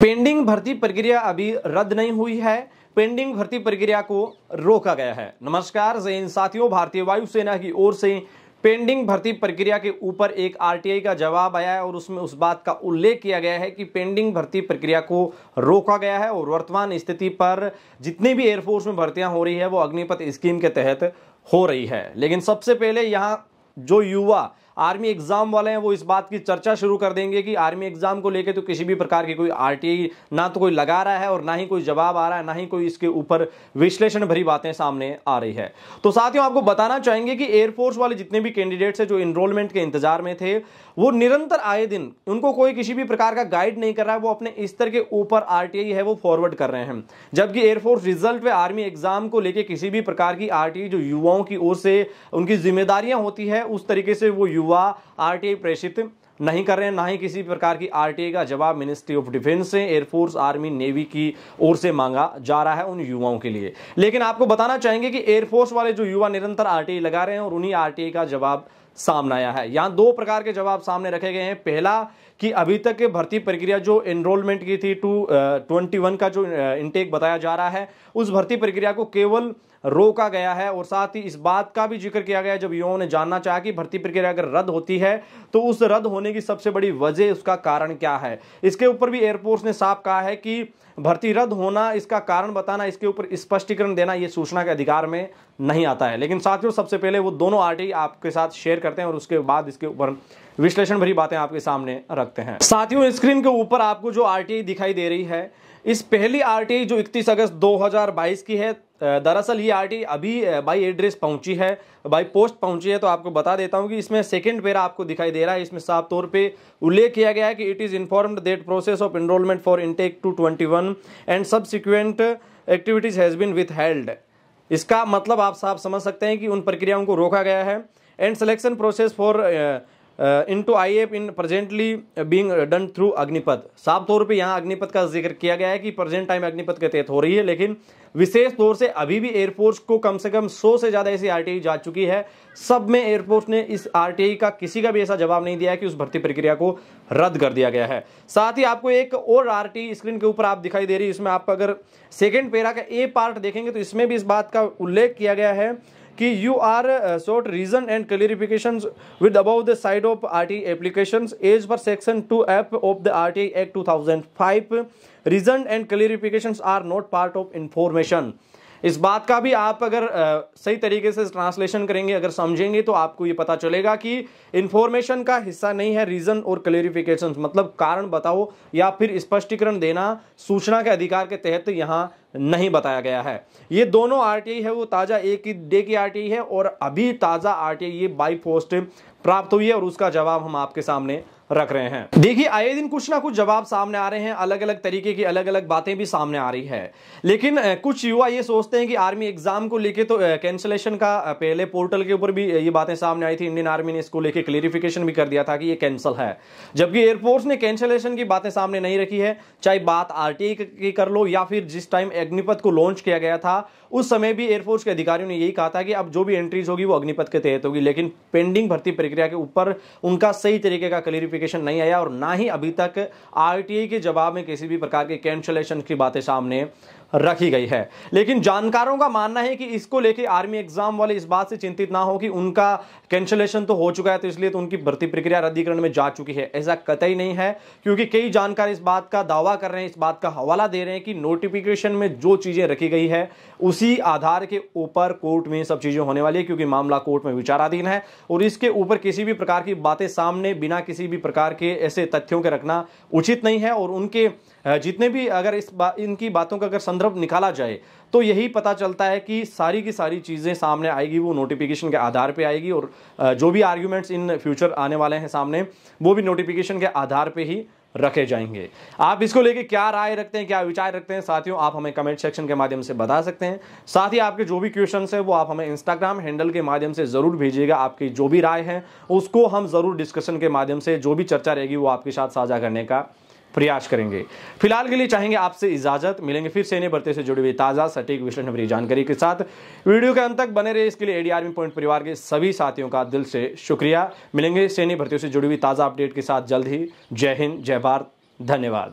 Pending भर्ती प्रक्रिया अभी रद्द नहीं हुई है पेंडिंग भर्ती प्रक्रिया को रोका गया है नमस्कार जैन साथियों भारतीय वायुसेना की ओर से पेंडिंग भर्ती प्रक्रिया के ऊपर एक आरटीआई का जवाब आया है और उसमें उस बात का उल्लेख किया गया है कि पेंडिंग भर्ती प्रक्रिया को रोका गया है और वर्तमान स्थिति पर जितनी भी एयरफोर्स में भर्तियां हो रही है वो अग्निपथ स्कीम के तहत हो रही है लेकिन सबसे पहले यहाँ जो युवा आर्मी एग्जाम वाले हैं वो इस बात की चर्चा शुरू कर देंगे कि आर्मी एग्जाम को लेकर तो किसी भी प्रकार की कोई आर ना तो कोई लगा रहा है और ना ही कोई जवाब आ रहा है ना ही कोई इसके ऊपर विश्लेषण भरी बातें सामने आ रही है तो साथियों आपको बताना चाहेंगे कि एयरफोर्स वाले जितने भी कैंडिडेट्स हैं जो इनरोलमेंट के इंतजार में थे वो निरंतर आए दिन उनको कोई किसी भी प्रकार का गाइड नहीं कर रहा है वो अपने स्तर के ऊपर आर है वो फॉरवर्ड कर रहे हैं जबकि एयरफोर्स रिजल्ट व आर्मी एग्जाम को लेकर किसी भी प्रकार की आरटीआई जो युवाओं की ओर से उनकी जिम्मेदारियां होती है उस तरीके से वो युवा हुआ आरटीआई प्रेषित नहीं कर रहे हैं ना ही किसी प्रकार की आरटीआई का जवाब मिनिस्ट्री ऑफ डिफेंस से एयरफोर्स आर्मी नेवी की ओर से मांगा जा रहा है उन युवाओं के लिए लेकिन आपको बताना चाहेंगे कि एयरफोर्स वाले जो युवा निरंतर आरटीआई लगा रहे हैं और उन्हीं आरटीआई का जवाब सामने आया है यहाँ दो प्रकार के जवाब सामने रखे गए हैं पहला कि अभी तक भर्ती प्रक्रिया जो एनरोलमेंट की थी टू ट्वेंटी का जो इनटेक बताया जा रहा है उस भर्ती प्रक्रिया को केवल रोका गया है और साथ ही इस बात का भी जिक्र किया गया जब युवाओं ने जानना चाहा कि भर्ती प्रक्रिया अगर रद्द होती है तो उस रद्द होने की सबसे बड़ी वजह उसका कारण क्या है इसके ऊपर भी एयरफोर्स ने साफ कहा है कि भर्ती रद्द होना इसका कारण बताना इसके ऊपर स्पष्टीकरण देना यह सूचना के अधिकार में नहीं आता है लेकिन साथियों सबसे पहले वो दोनों आर आपके साथ शेयर करते हैं और उसके बाद इसके ऊपर विश्लेषण भरी बातें आपके सामने रखते हैं साथियों स्क्रीन के ऊपर आपको जो आरटीआई दिखाई दे रही है इस पहली आरटीआई जो 31 अगस्त 2022 की है दरअसल ये आरटी अभी बाई एड्रेस पहुंची है बाई पोस्ट पहुंची है तो आपको बता देता हूं कि इसमें सेकंड पेरा आपको दिखाई दे रहा है इसमें साफ तौर पे उल्लेख किया गया है कि it is informed that process of enrolment for intake two twenty one and subsequent activities has been withheld इसका मतलब आप साफ समझ सकते हैं कि उन प्रक्रियाओं को रोका गया है and selection process for into I F in presently being done through Agnipath साफ तौर पे यहाँ अग्निपथ का जिक्र किया गया है कि प्रेजेंट टाइम अग्निपथ के तहत हो रही है लेकिन विशेष तौर से अभी भी एयरफोर्स को कम से कम 100 से ज़्यादा ऐसी आर जा चुकी है सब में एयरफोर्स ने इस आर का किसी का भी ऐसा जवाब नहीं दिया है कि उस भर्ती प्रक्रिया को रद्द कर दिया गया है साथ ही आपको एक और आर स्क्रीन के ऊपर आप दिखाई दे रही है इसमें आप अगर सेकेंड पेरा का ए पार्ट देखेंगे तो इसमें भी इस बात का उल्लेख किया गया है You are uh, sought reason and clarifications with above the side of RTA applications as per section 2F of the RTA Act 2005. Reason and clarifications are not part of information. इस बात का भी आप अगर आ, सही तरीके से ट्रांसलेशन करेंगे अगर समझेंगे तो आपको ये पता चलेगा कि इन्फॉर्मेशन का हिस्सा नहीं है रीजन और क्लेरिफिकेशन मतलब कारण बताओ या फिर स्पष्टीकरण देना सूचना के अधिकार के तहत यहाँ नहीं बताया गया है ये दोनों आर है वो ताज़ा एक ही डे की आर है और अभी ताज़ा आरटीआई ये बाई पोस्ट प्राप्त हुई है और उसका जवाब हम आपके सामने रख रहे हैं देखिए आए दिन कुछ ना कुछ जवाब सामने आ रहे हैं अलग अलग तरीके की अलग अलग बातें भी सामने आ रही है लेकिन कुछ युवा ये सोचते हैं कि आर्मी एग्जाम को लेके तो कैंसलेशन का पहले पोर्टल के ऊपर भी ये बातें सामने आई थी इंडियन आर्मी ने इसको लेके क्लियरिफिकेशन भी कर दिया था कि ये कैंसिल है जबकि एयरफोर्स ने कैंसलेशन की बातें सामने नहीं रखी है चाहे बात आर की कर लो या फिर जिस टाइम अग्निपथ को लॉन्च किया गया था उस समय भी एयरफोर्स के अधिकारियों ने यही कहा था कि अब जो भी एंट्रीज होगी वो अग्निपथ के तहत होगी लेकिन पेंडिंग भर्ती प्रक्रिया के ऊपर उनका सही तरीके का क्लियरिफिकेशन नोटिफिकेशन नहीं आया और ना ही अभी तक आरटीई के जवाब में किसी भी प्रकार के कैंसलेशन की बातें सामने रखी गई है लेकिन जानकारों का मानना है कि इसको लेके आर्मी एग्जाम वाले इस बात से चिंतित ना हो कि उनका कैंसलेशन तो हो चुका है तो इसलिए तो उनकी भर्ती प्रक्रिया रद्दीकरण में जा चुकी है ऐसा कतई नहीं है क्योंकि कई जानकार इस बात का दावा कर रहे हैं इस बात का हवाला दे रहे हैं कि नोटिफिकेशन में जो चीज़ें रखी गई है उसी आधार के ऊपर कोर्ट में सब चीज़ें होने वाली है क्योंकि मामला कोर्ट में विचाराधीन है और इसके ऊपर किसी भी प्रकार की बातें सामने बिना किसी भी प्रकार के ऐसे तथ्यों के रखना उचित नहीं है और उनके जितने भी अगर इस बा, इनकी बातों का अगर संदर्भ निकाला जाए तो यही पता चलता है कि सारी की सारी चीज़ें सामने आएगी वो नोटिफिकेशन के आधार पे आएगी और जो भी आर्ग्यूमेंट्स इन फ्यूचर आने वाले हैं सामने वो भी नोटिफिकेशन के आधार पे ही रखे जाएंगे आप इसको लेके क्या राय रखते हैं क्या विचार रखते हैं साथियों आप हमें कमेंट सेक्शन के माध्यम से बता सकते हैं साथ ही आपके जो भी क्वेश्चन है वो आप हमें इंस्टाग्राम हैंडल के माध्यम से ज़रूर भेजिएगा आपकी जो भी राय है उसको हम ज़रूर डिस्कशन के माध्यम से जो भी चर्चा रहेगी वो आपके साथ साझा करने का प्रयास करेंगे फिलहाल के लिए चाहेंगे आपसे इजाजत मिलेंगे फिर से इन्हें बढ़ते से जुड़ी हुई ताज़ा सटीक विश्लेषण भरी जानकारी के साथ वीडियो के अंत तक बने रहे इसके लिए आर्मी पॉइंट परिवार के सभी साथियों का दिल से शुक्रिया मिलेंगे सैन्य भर्तियों से जुड़ी हुई ताज़ा अपडेट के साथ जल्द ही जय हिंद जय भारत धन्यवाद